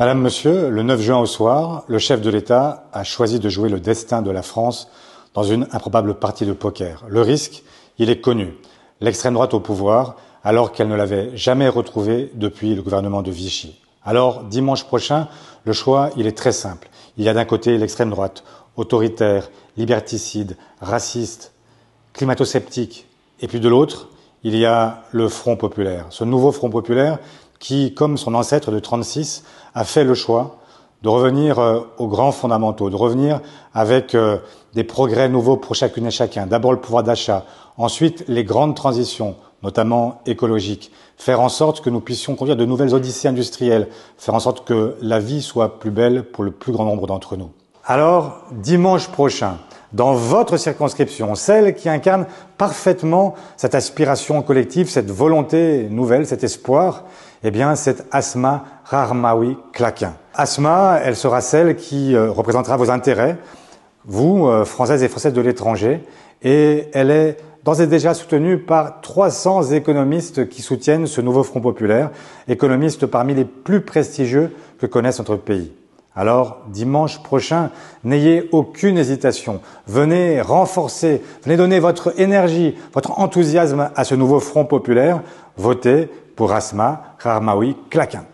Madame, Monsieur, le 9 juin au soir, le chef de l'État a choisi de jouer le destin de la France dans une improbable partie de poker. Le risque, il est connu. L'extrême droite au pouvoir, alors qu'elle ne l'avait jamais retrouvé depuis le gouvernement de Vichy. Alors, dimanche prochain, le choix, il est très simple. Il y a d'un côté l'extrême droite, autoritaire, liberticide, raciste, climato-sceptique, et puis de l'autre, il y a le Front populaire. Ce nouveau Front populaire, qui, comme son ancêtre de 36, a fait le choix de revenir euh, aux grands fondamentaux, de revenir avec euh, des progrès nouveaux pour chacune et chacun. D'abord le pouvoir d'achat, ensuite les grandes transitions, notamment écologiques, faire en sorte que nous puissions conduire de nouvelles odyssées industrielles, faire en sorte que la vie soit plus belle pour le plus grand nombre d'entre nous. Alors, dimanche prochain, dans votre circonscription, celle qui incarne parfaitement cette aspiration collective, cette volonté nouvelle, cet espoir, eh bien, c'est Asma Rarmawi Claquin. Asma, elle sera celle qui euh, représentera vos intérêts, vous, euh, Françaises et Françaises de l'étranger, et elle est d'ores et déjà soutenue par 300 économistes qui soutiennent ce nouveau Front populaire, économistes parmi les plus prestigieux que connaisse notre pays. Alors, dimanche prochain, n'ayez aucune hésitation. Venez renforcer, venez donner votre énergie, votre enthousiasme à ce nouveau front populaire. Votez pour Asma Rarmaoui Claquin.